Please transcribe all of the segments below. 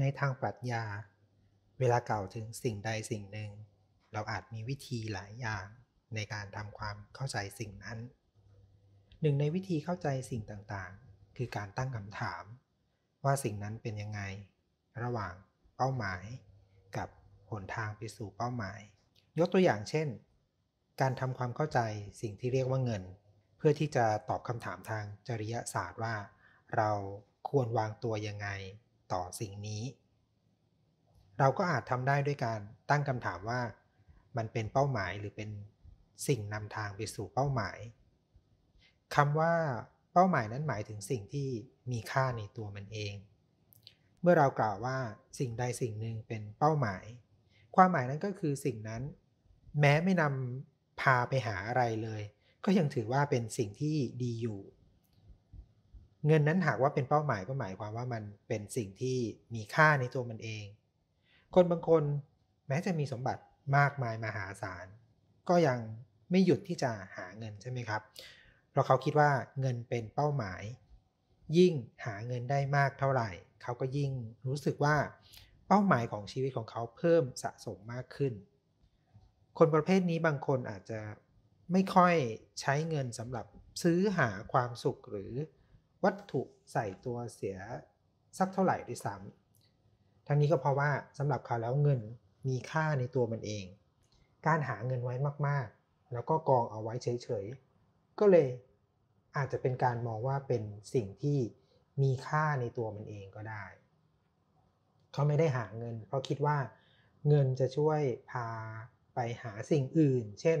ในทางปรัชญา เวลาเก่าถึงสิ่งใดสิ่งหนึ่ง เราอาจมีวิธีหลายอย่างในการทำความเข้าใจสิ่งนั้น หนึ่งในวิธีเข้าใจสิ่งต่างๆ คือการตั้งคำถามว่าสิ่งนั้นเป็นยังไง ระหว่างเป้าหมาย กับหนทางไปสู่เป้าหมาย ยกตัวอย่างเช่น การทำความเข้าใจสิ่งที่เรียกว่าเงิน เพื่อที่จะตอบคำถามทางจริยศาสตร์ว่า เราควรวางตัวยังไงต่อสิ่งนี้ เราก็อาจทำได้ด้วยการตั้งคำถามว่ามันเป็นเป้าหมายหรือเป็นสิ่งนำทางไปสู่เป้าหมายคำว่าเป้าหมายนั้นหมายถึงสิ่งที่มีค่าในตัวมันเอง เมื่อเรากล่าวว่า สิ่งใดสิ่งหนึ่งเป็นเป้าหมาย ความหมายนั้นก็คือสิ่งนั้นแม้ไม่นำพาไปหาอะไรเลย ก็ยังถือว่าเป็นสิ่งที่ดีอยู่เงินนั้นหากว่าเป็นเป้าหมายก็หมายความว่ามันเป็นสิ่งที่มีค่าในตัวมันเอง คนบางคนแม้จะมีสมบัติมากมายมหาศาลก็ยังไม่หยุดที่จะหาเงินใช่ไหมครับเพราะเขาคิดว่าเงินเป็นเป้าหมาย ยิ่งหาเงินได้มากเท่าไหร่ เขาก็ยิ่งรู้สึกว่าเป้าหมายของชีวิตของเขาเพิ่มสะสมมากขึ้น คนประเภทนี้บางคนอาจจะไม่ค่อยใช้เงินสำหรับซื้อหาความสุขหรือวัตถุใส่ตัวเสียสักเท่าไหร่ด้วยซ้ำทั้งนี้ก็เพราะว่าสำหรับเขาแล้วเงินมีค่าในตัวมันเอง การหาเงินไว้มากๆ แล้วก็กองเอาไว้เฉยๆ ก็เลยอาจจะเป็นการมองว่าเป็นสิ่งที่มีค่าในตัวมันเองก็ได้ เขาไม่ได้หาเงิน เพราะคิดว่า เงินจะช่วยพาไปหาสิ่งอื่น เช่น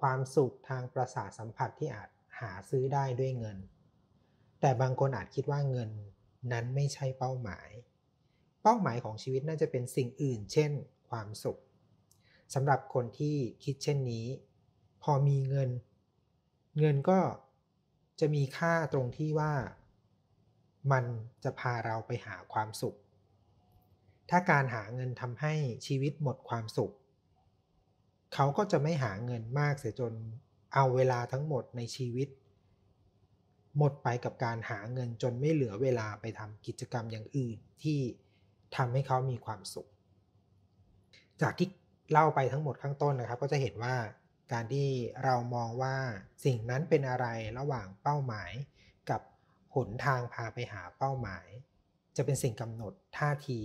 ความสุขทางประสาทสัมผัสที่อาจหาซื้อได้ด้วยเงินแต่บางคนอาจคิดว่าเงินนั้นไม่ใช่เป้าหมาย เป้าหมายของชีวิตน่าจะเป็นสิ่งอื่นเช่นความสุข สำหรับคนที่คิดเช่นนี้ พอมีเงิน เงินก็จะมีค่าตรงที่ว่า มันจะพาเราไปหาความสุข ถ้าการหาเงินทำให้ชีวิตหมดความสุข เขาก็จะไม่หาเงินมากเสียจนเอาเวลาทั้งหมดในชีวิตหมดไปกับการหาเงินจนไม่เหลือเวลาไปทำกิจกรรมอย่างอื่นที่ทำให้เขามีความสุข จากที่เล่าไปทั้งหมดข้างต้นนะครับ ก็จะเห็นว่าการที่เรามองว่าสิ่งนั้นเป็นอะไรระหว่างเป้าหมาย กับหนทางพาไปหาเป้าหมาย จะเป็นสิ่งกำหนดท่าที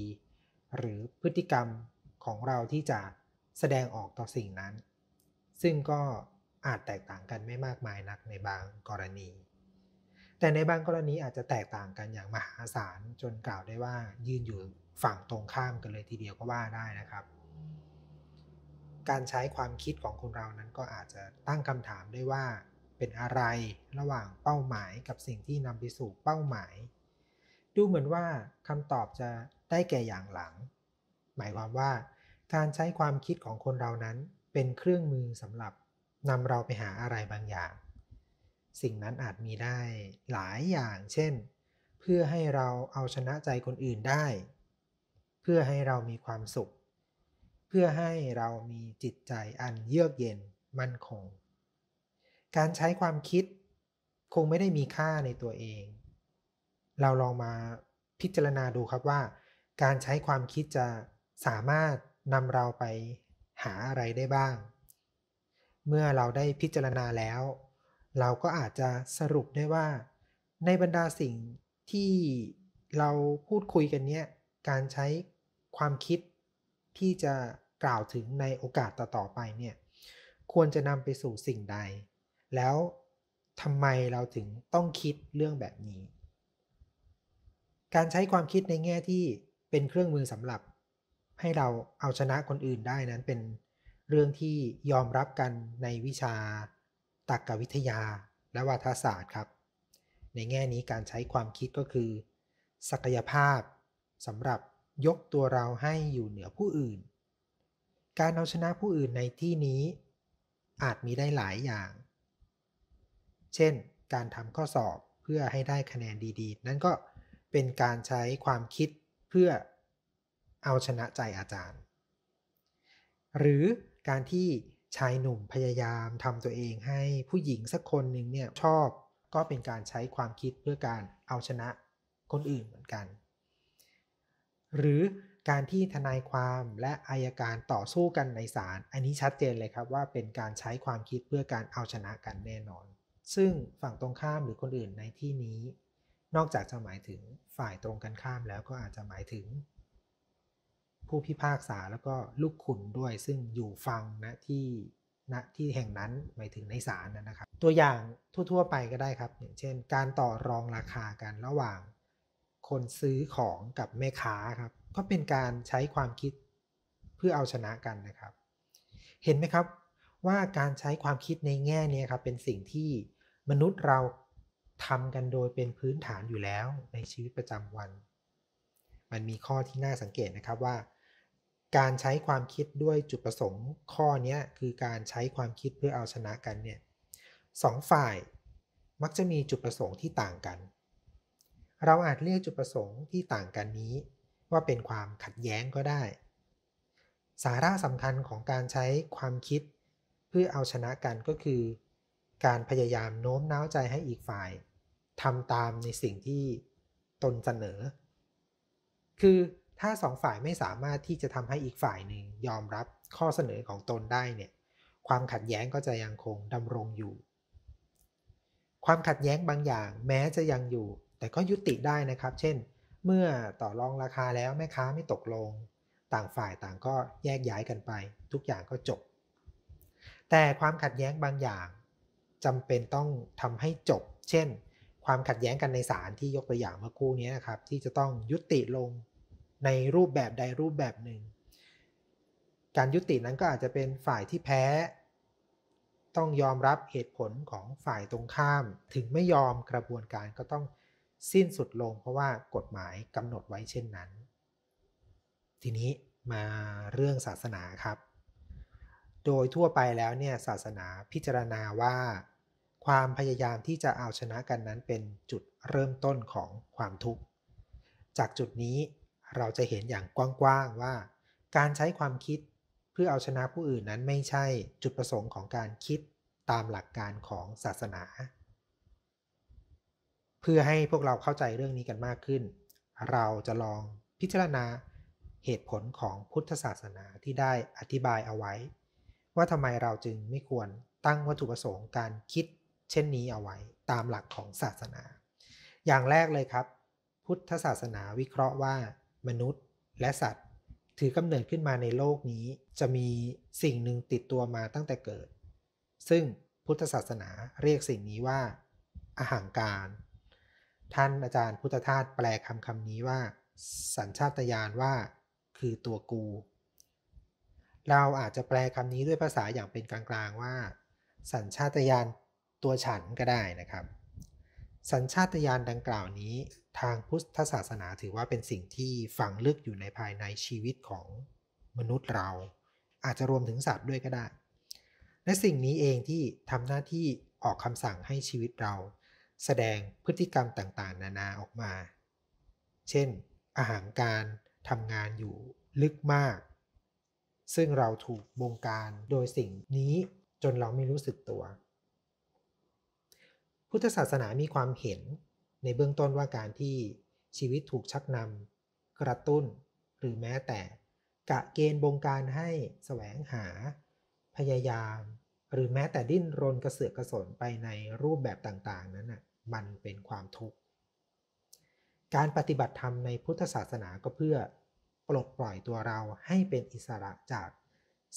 หรือพฤติกรรมของเราที่จะแสดงออกต่อสิ่งนั้น ซึ่งก็อาจแตกต่างกันไม่มากมายนักในบางกรณีแต่ในบางกรณีอาจจะแตกต่างกันอย่างมหาศาลจนกล่าวได้ว่ายืนอยู่ฝั่งตรงข้ามกันเลยทีเดียวก็ว่าได้นะครับ การใช้ความคิดของคนเรานั้นก็อาจจะตั้งคำถามได้ว่า เป็นอะไรระหว่างเป้าหมายกับสิ่งที่นำไปสู่เป้าหมาย ดูเหมือนว่าคำตอบจะได้แก่อย่างหลัง หมายความว่า การใช้ความคิดของคนเรานั้น เป็นเครื่องมือสำหรับนำเราไปหาอะไรบางอย่างสิ่งนั้นอาจมีได้หลายอย่าง เช่น เพื่อให้เราเอาชนะใจคนอื่นได้ เพื่อให้เรามีความสุข เพื่อให้เรามีจิตใจอันเยือกเย็นมั่นคง การใช้ความคิดคงไม่ได้มีค่าในตัวเอง เราลองมาพิจารณาดูครับว่า การใช้ความคิดจะสามารถนำเราไปหาอะไรได้บ้าง เมื่อเราได้พิจารณาแล้วเราก็อาจจะสรุปได้ว่า ในบรรดาสิ่งที่เราพูดคุยกันเนี้ยการใช้ความคิดที่จะกล่าวถึงในโอกาสต่อๆไปเนี่ยควรจะนำไปสู่สิ่งใด แล้วทำไมเราถึงต้องคิดเรื่องแบบนี้ การใช้ความคิดในแง่ที่เป็นเครื่องมือสำหรับ ให้เราเอาชนะคนอื่นได้นั้น เป็นเรื่องที่ยอมรับกันในวิชาตรรกวิทยาและวัฒศาสตร์ครับ ในแง่นี้การใช้ความคิดก็คือ ศักยภาพสำหรับยกตัวเราให้อยู่เหนือผู้อื่น การเอาชนะผู้อื่นในที่นี้อาจมีได้หลายอย่าง เช่น การทำข้อสอบเพื่อให้ได้คะแนนดีๆนั่นก็เป็นการใช้ความคิดเพื่อเอาชนะใจอาจารย์ หรือการที่ชายหนุ่มพยายามทำตัวเองให้ผู้หญิงสักคนหนึ่งเนี่ยชอบก็เป็นการใช้ความคิดเพื่อการเอาชนะคนอื่นเหมือนกัน หรือการที่ทนายความและอายการต่อสู้กันในศาลอันนี้ชัดเจนเลยครับว่าเป็นการใช้ความคิดเพื่อการเอาชนะกันแน่นอน ซึ่งฝั่งตรงข้ามหรือคนอื่นในที่นี้ นอกจากจะหมายถึงฝ่ายตรงกันข้ามแล้วก็อาจจะหมายถึงผู้พิพากษาแล้วก็ลูกขุนด้วยซึ่งอยู่ฟังนะที่ณนะที่แห่งนั้นหมายถึงในศาลนะครับ ตัวอย่างทั่วๆ ไปก็ได้ครับ อย่างเช่น การต่อรองราคากันระหว่างคนซื้อของกับแม่ค้าครับก็เป็นการใช้ความคิดเพื่อเอาชนะกันนะครับ เห็นไหมครับว่าการใช้ความคิดในแง่นี้ครับ เป็นสิ่งที่มนุษย์เราทำกันโดยเป็นพื้นฐานอยู่แล้วในชีวิตประจำวัน มันมีข้อที่น่าสังเกตนะครับว่าการใช้ความคิดด้วยจุดประสงค์ข้อนี้คือการใช้ความคิดเพื่อเอาชนะกันเนี่ยสองฝ่าย มักจะมีจุดประสงค์ที่ต่างกัน เราอาจเรียกจุดประสงค์ที่ต่างกันนี้ ว่าเป็นความขัดแย้งก็ได้ สาระสำคัญของการใช้ความคิดเพื่อเอาชนะกันก็คือ การพยายาม โน้ม น้าวใจให้อีกฝ่ายทำตามในสิ่งที่ตนเสนอ คือถ้าสองฝ่ายไม่สามารถที่จะทำให้อีกฝ่ายหนึ่งยอมรับข้อเสนอของตนได้เนี่ย ความขัดแย้งก็จะยังคงดำรงอยู่ ความขัดแย้งบางอย่างแม้จะยังอยู่ แต่ก็ยุติได้นะครับ เช่น เมื่อต่อรองราคาแล้วแม่ค้าไม่ตกลง ต่างฝ่ายต่างก็แยกย้ายกันไป ทุกอย่างก็จบ แต่ความขัดแย้งบางอย่างจำเป็นต้องทำให้จบ เช่น ความขัดแย้งกันในศาลที่ยกตัวอย่างเมื่อกู้นี้นะครับ ที่จะต้องยุติลงในรูปแบบใดรูปแบบหนึ่ง การยุตินั้นก็อาจจะเป็นฝ่ายที่แพ้ ต้องยอมรับเหตุผลของฝ่ายตรงข้ามถึงไม่ยอมกระบวนการก็ต้องสิ้นสุดลง เพราะว่ากฎหมายกำหนดไว้เช่นนั้น ทีนี้มาเรื่องศาสนาครับ โดยทั่วไปแล้วเนี่ยศาสนาพิจารณาว่า ความพยายามที่จะเอาชนะกันนั้นเป็นจุดเริ่มต้นของความทุกข์จากจุดนี้เราจะเห็นอย่างกว้างๆว่า การใช้ความคิดเพื่อเอาชนะผู้อื่นนั้นไม่ใช่จุดประสงค์ของการคิดตามหลักการของศาสนา เพื่อให้พวกเราเข้าใจเรื่องนี้กันมากขึ้น เราจะลองพิจารณาเหตุผลของพุทธศาสนาที่ได้อธิบายเอาไว้ ว่าทำไมเราจึงไม่ควรตั้งวัตถุประสงค์การคิด เช่นนี้เอาไว้ตามหลักของศาสนา อย่างแรกเลยครับ พุทธศาสนาวิเคราะห์ว่ามนุษย์และสัตว์ถือกำเนิดขึ้นมาในโลกนี้จะมีสิ่งหนึ่งติดตัวมาตั้งแต่เกิด ซึ่งพุทธศาสนาเรียกสิ่งนี้ว่าอาหางการ ท่านอาจารย์พุทธทาสแปลคำคำนี้ว่า สัญชาตญาณว่า คือตัวกู เราอาจจะแปลคำนี้ด้วยภาษาอย่างเป็นกลาง ๆว่า สัญชาตญาณตัวฉันก็ได้นะครับสัญชาตญาณดังกล่าวนี้ทางพุทธศาสนาถือว่าเป็นสิ่งที่ฝังลึกอยู่ในภายในชีวิตของมนุษย์เราอาจจะรวมถึงสัตว์ด้วยก็ได้ และสิ่งนี้เองที่ทำหน้าที่ออกคำสั่งให้ชีวิตเรา แสดงพฤติกรรมต่างๆ นานาออกมา เช่น อาหารการทำงานอยู่ลึกมาก ซึ่งเราถูกบงการโดยสิ่งนี้จนเราไม่รู้สึกตัวพุทธศาสนามีความเห็นในเบื้องต้นว่าการที่ชีวิตถูกชักนำกระตุ้นหรือแม้แต่ กะเกณฑ์บงการให้สแสวงหา พยายาม หรือแม้แต่ดิ้นรนกระเสือกกระสนไปในรูปแบบต่าง ๆ นั้นน่ะมันเป็นความทุกข์ การปฏิบัติธรรมในพุทธศาสนาก็เพื่อ ปลดปล่อยตัวเราให้เป็นอิสระจาก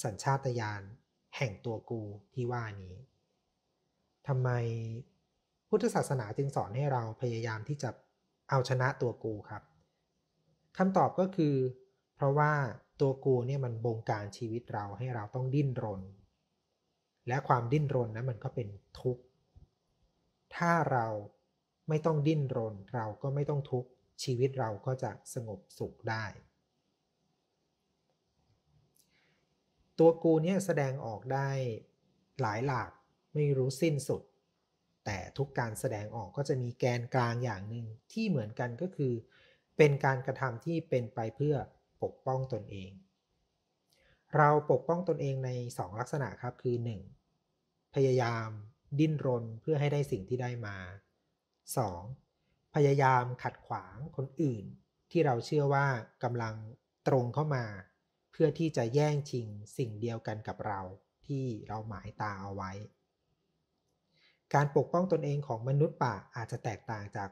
สัญชาตญาณแห่งตัวกูที่ว่านี้ทำไมพุทธศาสนาจึงสอนให้เราพยายามที่จะเอาชนะตัวกูครับคำตอบก็คือ เพราะว่าตัวกูเนี่ยมันบงการชีวิตเราให้เราต้องดิ้นรน และความดิ้นรนนะมันก็เป็นทุกข์ ถ้าเราไม่ต้องดิ้นรนเราก็ไม่ต้องทุกข์ ชีวิตเราก็จะสงบสุขได้ ตัวกูเนี่ยแสดงออกได้หลายหลากไม่รู้สิ้นสุดแต่ทุกการแสดงออกก็จะมีแกนกลางอย่างหนึ่งที่เหมือนกันก็คือเป็นการกระทำที่เป็นไปเพื่อปกป้องตนเอง เราปกป้องตนเองใน2ลักษณะครับคือ 1. พยายามดิ้นรนเพื่อให้ได้สิ่งที่ได้มา 2. พยายามขัดขวางคนอื่นที่เราเชื่อว่ากำลังตรงเข้ามาเพื่อที่จะแย่งชิงสิ่งเดียวกันกับเราที่เราหมายตาเอาไว้การปกป้องตนเองของมนุษย์ป่าอาจจะแตกต่างจาก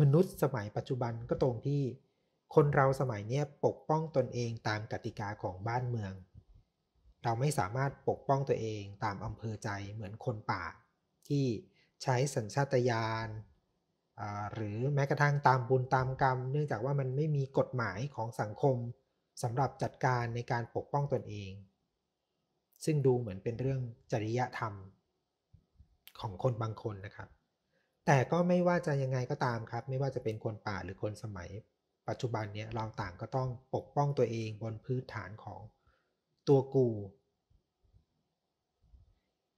มนุษย์ สมัยปัจจุบันก็ตรงที่คนเราสมัยนี้ปกป้องตนเองตามกติกาของบ้านเมือง เราไม่สามารถปกป้องตัวเองตามอำเภอใจเหมือนคนป่า ที่ใช้สัญชาตญาณหรือแม้กระทั่งตามบุญตามกรรม เนื่องจากว่ามันไม่มีกฎหมายของสังคมสำหรับจัดการในการปกป้องตนเอง ซึ่งดูเหมือนเป็นเรื่องจริยธรรมของคนบางคนนะครับ แต่ก็ไม่ว่าจะยังไงก็ตามครับ ไม่ว่าจะเป็นคนป่าหรือคนสมัย ปัจจุบันเนี่ยเราต่างก็ต้องปกป้องตัวเองบนพื้นฐานของตัวกู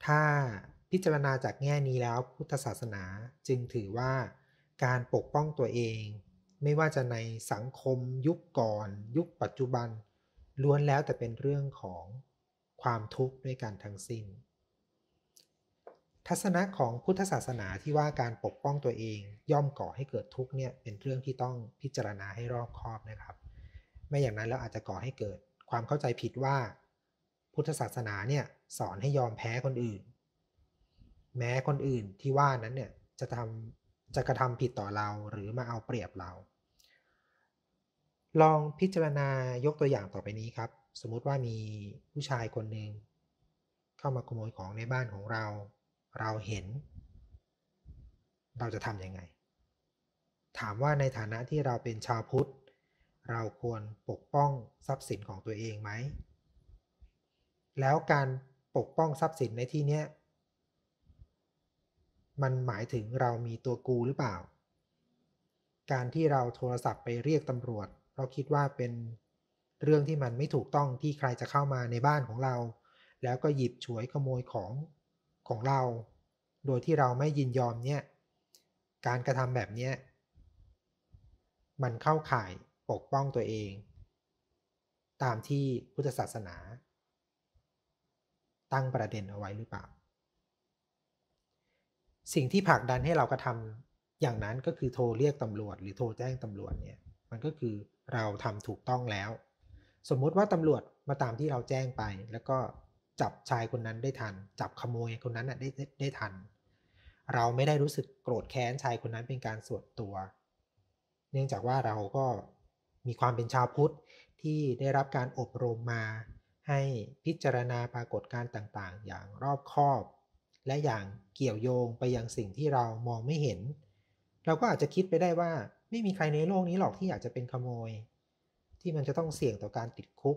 ถ้าพิจารณาจากแง่นี้แล้วพุทธศาสนาจึงถือว่าการปกป้องตัวเอง ไม่ว่าจะในสังคมยุคก่อน ยุคปัจจุบัน ล้วนแล้วแต่เป็นเรื่องของความทุกข์ด้วยกันทั้งสิ้นทัศนะของพุทธศาสนาที่ว่าการปกป้องตัวเองย่อมก่อให้เกิดทุกข์เนี่ย เป็นเรื่องที่ต้องพิจารณาให้รอบคอบนะครับไม่อย่างนั้นแล้วอาจจะก่อให้เกิดความเข้าใจผิดว่า พุทธศาสนาเนี่ยสอนให้ยอมแพ้คนอื่น แม้คนอื่นที่ว่านั้นเนี่ยจะทำจะกระทำผิดต่อเราหรือมาเอาเปรียบเรา ลองพิจารณายกตัวอย่างต่อไปนี้ครับ สมมติว่ามีผู้ชายคนหนึ่งเข้ามาขโมยของในบ้านของเราเราเห็น เราจะทำยังไง ถามว่าในฐานะที่เราเป็นชาวพุทธ เราควรปกป้องทรัพย์สินของตัวเองไหม แล้วการปกป้องทรัพย์สินในที่นี้มันหมายถึงเรามีตัวกูหรือเปล่า การที่เราโทรศัพท์ไปเรียกตำรวจเพราะคิดว่าเป็นเรื่องที่มันไม่ถูกต้องที่ใครจะเข้ามาในบ้านของเรา แล้วก็หยิบฉวยขโมยของของเรา โดยที่เราไม่ยินยอมเนี่ย การกระทำแบบ เนี้ยมันเข้า ข่ายปกป้องตัวเอง ตามที่พุทธศาสนา ตั้งประเด็นเอาไว้หรือเปล่า สิ่งที่ ผลักดันให้เรา กระทำอย่างนั้นก็คือโทรเรียกตำรวจหรือโทรแจ้งตำรวจ เนี่ย มันก็คือเราทำถูกต้องแล้ว สมมติว่าตำรวจมาตามที่เราแจ้งไปแล้วก็จับชายคนนั้นได้ทัน จับขโมยคนนั้นได้ได้ทัน เราไม่ได้รู้สึกโกรธแค้นชายคนนั้นเป็นการส่วนตัว เนื่องจากว่าเราก็มีความเป็นชาวพุทธที่ได้รับการอบรมมา ให้พิจารณาปรากฏการต่าง ๆ อย่างรอบคอบ และอย่างเกี่ยวโยงไปยังสิ่งที่เรามองไม่เห็น เราก็อาจจะคิดไปได้ว่า ไม่มีใครในโลกนี้หรอกที่อยากจะเป็นขโมย ที่มันจะต้องเสี่ยงต่อการติดคุก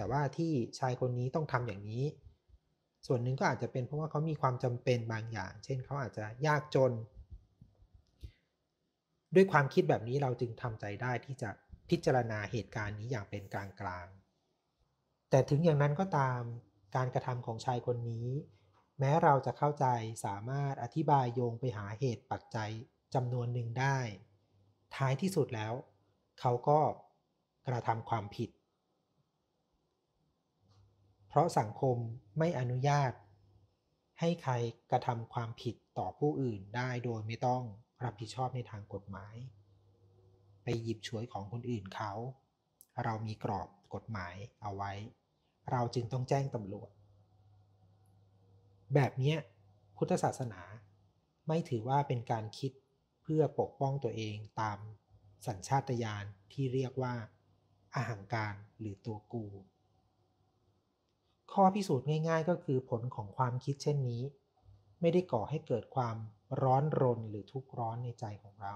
แต่ว่าที่ชายคนนี้ต้องทำอย่างนี้ ส่วนหนึ่งก็อาจจะเป็นเพราะว่าเขามีความจำเป็นบางอย่าง เช่นเขาอาจจะยากจน ด้วยความคิดแบบนี้เราจึงทำใจได้ที่จะพิจารณาเหตุการณ์นี้อย่างเป็นกลางกลางแต่ถึงอย่างนั้นก็ตามการกระทำของชายคนนี้ แม้เราจะเข้าใจสามารถอธิบายโยงไปหาเหตุปัจจัยจำนวนหนึ่งได้ ท้ายที่สุดแล้ว เขาก็กระทำความผิดเพราะสังคมไม่อนุญาตให้ใครกระทำความผิดต่อผู้อื่นได้โดยไม่ต้องรับผิดชอบในทางกฎหมาย ไปหยิบฉวยของคนอื่นเขา เรามีกรอบกฎหมายเอาไว้ เราจึงต้องแจ้งตำรวจ แบบนี้พุทธศาสนาไม่ถือว่าเป็นการคิดเพื่อปกป้องตัวเองตามสัญชาตญาณที่เรียกว่าอาหังการหรือตัวกูข้อพิสูจน์ง่ายๆ ก็คือผลของความคิดเช่นนี้ ไม่ได้ก่อให้เกิดความร้อนรนหรือทุกข์ร้อนในใจของเรา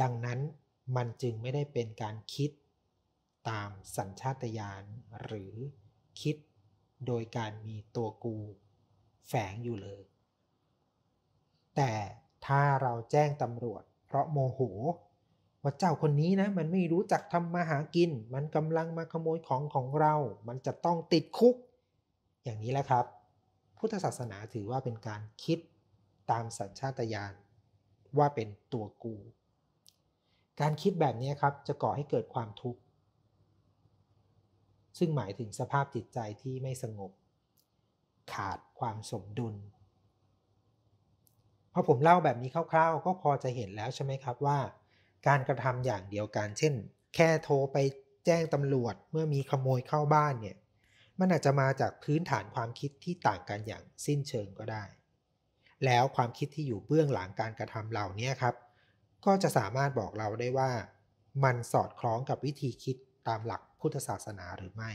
ดังนั้นมันจึงไม่ได้เป็นการคิดตามสัญชาตญาณหรือคิดโดยการมีตัวกูแฝงอยู่เลย แต่ถ้าเราแจ้งตำรวจเพราะโมโหว่าเจ้าคนนี้นะมันไม่รู้จักทำมาหากินมันกำลังมาขโมยของของเรา มันจะต้องติดคุก อย่างนี้แหละครับ พุทธศาสนาถือว่าเป็นการคิดตามสัญชาตญาณ ว่าเป็นตัวกู การคิดแบบนี้ครับ จะก่อให้เกิดความทุกข์ซึ่งหมายถึงสภาพจิตใจที่ไม่สงบ ขาดความสมดุลพอผมเล่าแบบนี้คร่าวๆ ก็พอจะเห็นแล้วใช่ไหมครับว่าการกระทำอย่างเดียวกัน เช่น แค่โทรไปแจ้งตำรวจเมื่อมีขโมยเข้าบ้านเนี่ย มันอาจจะมาจากพื้นฐานความคิดที่ต่างกันอย่างสิ้นเชิงก็ได้ แล้วความคิดที่อยู่เบื้องหลังการกระทำเหล่านี้ครับ ก็จะสามารถบอกเราได้ว่า มันสอดคล้องกับวิธีคิดตามหลักพุทธศาสนาหรือไม่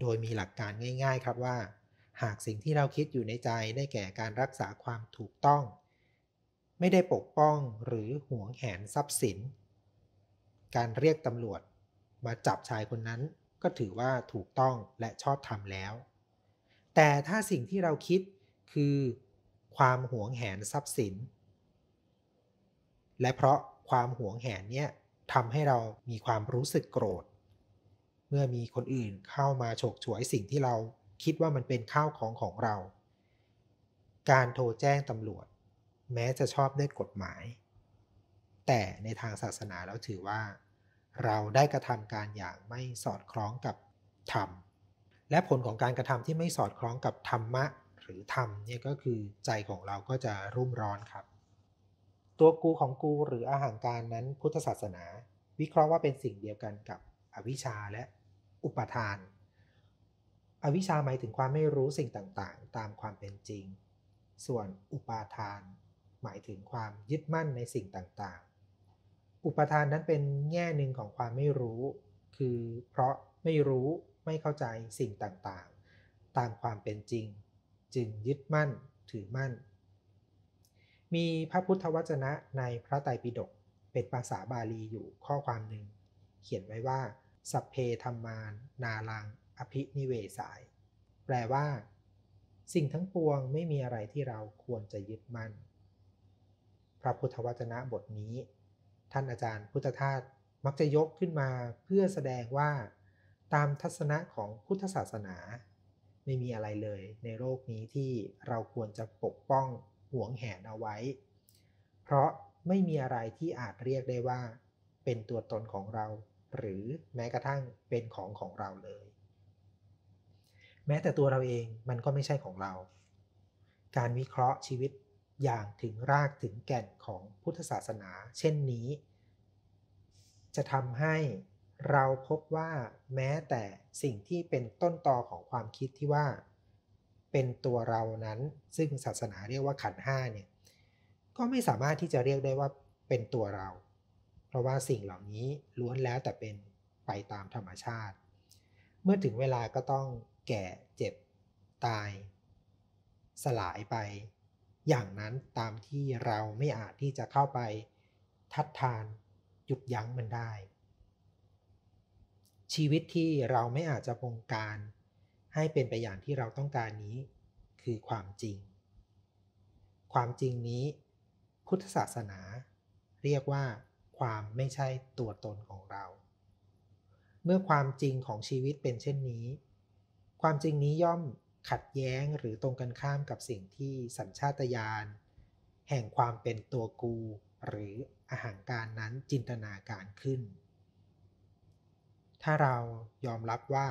โดยมีหลักการง่าย ๆ ครับว่า หากสิ่งที่เราคิดอยู่ในใจได้แก่การรักษาความถูกต้องไม่ได้ปกป้องหรือหวงแหนทรัพย์สิน การเรียกตำรวจมาจับชายคนนั้นก็ถือว่าถูกต้องและชอบทำแล้ว แต่ถ้าสิ่งที่เราคิดคือความหวงแหนทรัพย์สิน และเพราะความหวงแหนเนี่ยทำให้เรามีความรู้สึกโกรธ เมื่อมีคนอื่นเข้ามาฉกฉวยสิ่งที่เราคิดว่ามันเป็นข้าวของของเรา การโทรแจ้งตำรวจแม้จะชอบด้วยกฎหมาย แต่ในทางศาสนาแล้วถือว่า เราได้กระทำการอย่างไม่สอดคล้องกับธรรม และผลของการกระทำที่ไม่สอดคล้องกับ ธรรมะ หรือธรรมเนี่ยก็คือใจของเราก็จะรุ่มร้อนครับ ตัวกูของกู หรืออาหารการนั้นพุทธศาสนา วิเคราะห์ว่าเป็นสิ่งเดียวกันกับ อวิชชาและอุปทาน อวิชชาหมายถึงความไม่รู้สิ่งต่างๆ ตามความเป็นจริง ส่วนอุปาทานหมายถึงความยึดมั่นในสิ่งต่างๆ อุปทานนั้นเป็นแง่หนึ่งของความไม่รู้ คือเพราะไม่รู้ไม่เข้าใจสิ่งต่างๆ ตามความเป็นจริง จึงยึดมั่น ถือมั่น มีพระพุทธวจนะในพระไตรปิฎกเป็นภาษาบาลีอยู่ข้อความหนึ่งเขียนไว้ว่าสัพเพธรรมานนาลัง อภินิเวสาย แปลว่า สิ่งทั้งปวงไม่มีอะไรที่เราควรจะยึดมั่นระพุทธวจนะบทนี้ ท่านอาจารย์พุทธทาสมักจะยกขึ้นมาเพื่อแสดงว่าตามทัศนะของพุทธศาสนา ไม่มีอะไรเลยในโลกนี้ที่เราควรจะปกป้องหวงแหนเอาไว้ เพราะไม่มีอะไรที่อาจเรียกได้ว่าเป็นตัวตนของเรา หรือแม้กระทั่งเป็นของของเราเลย แม้แต่ตัวเราเองมันก็ไม่ใช่ของเรา การวิเคราะห์ชีวิตอย่างถึงรากถึงแก่นของพุทธศาสนา เช่นนี้ จะทำให้เราพบว่าแม้แต่สิ่งที่เป็นต้นตอของความคิดที่ว่า เป็นตัวเรานั้น ซึ่งศาสนาเรียกว่าขันห้าเนี่ยก็ไม่สามารถที่จะเรียกได้ว่าเป็นตัวเรา เพราะว่าสิ่งเหล่านี้ล้วนแล้วแต่เป็นไปตามธรรมชาติ เมื่อถึงเวลาก็ต้องแก่เจ็บตาย สลายไปอย่างนั้นตามที่เราไม่อาจที่จะเข้าไป ทัดทานหยุดยั้งมันได้ ชีวิตที่เราไม่อาจจะบงการ ให้เป็นไปอย่างที่เราต้องการนี้ คือความจริง ความจริงนี้พุทธศาสนา เรียกว่า ความไม่ใช่ตัวตนของเรา เมื่อความจริงของชีวิตเป็นเช่นนี้ ความจริงนี้ย่อมขัดแย้งหรือตรงกันข้ามกับสิ่งที่สัญชาตญาณแห่งความเป็นตัวกูหรืออาหารการนั้นจินตนาการขึ้น ถ้าเรายอมรับว่า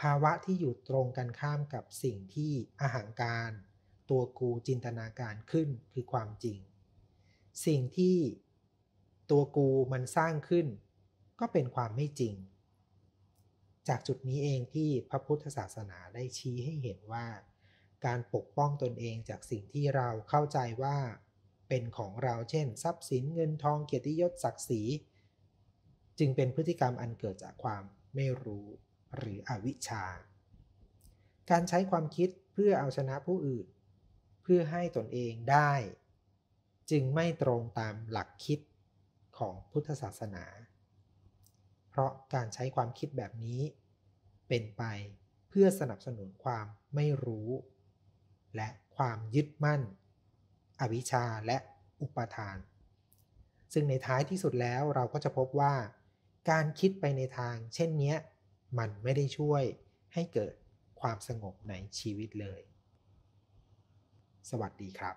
ภาวะที่อยู่ตรงกันข้ามกับสิ่งที่อาหารการ ตัวกูจินตนาการขึ้นคือความจริง สิ่งที่ตัวกูมันสร้างขึ้น ก็เป็นความไม่จริงจากจุดนี้เองที่พระพุทธศาสนาได้ชี้ให้เห็นว่า การปกป้องตนเองจากสิ่งที่เราเข้าใจว่า เป็นของเราเช่นทรัพย์สินเงินทองเกียรติยศศักดิ์ศรีจึงเป็นพฤติกรรมอันเกิดจากความไม่รู้หรืออวิชชา การใช้ความคิดเพื่อเอาชนะผู้อื่น เพื่อให้ตนเองได้ จึงไม่ตรงตามหลักคิดของพุทธศาสนาเพราะการใช้ความคิดแบบนี้เป็นไปเพื่อสนับสนุนความไม่รู้ และความยึดมั่นอวิชชาและอุปทาน ซึ่งในท้ายที่สุดแล้วเราก็จะพบว่าการคิดไปในทางเช่นนี้มันไม่ได้ช่วยให้เกิดความสงบในชีวิตเลย สวัสดีครับ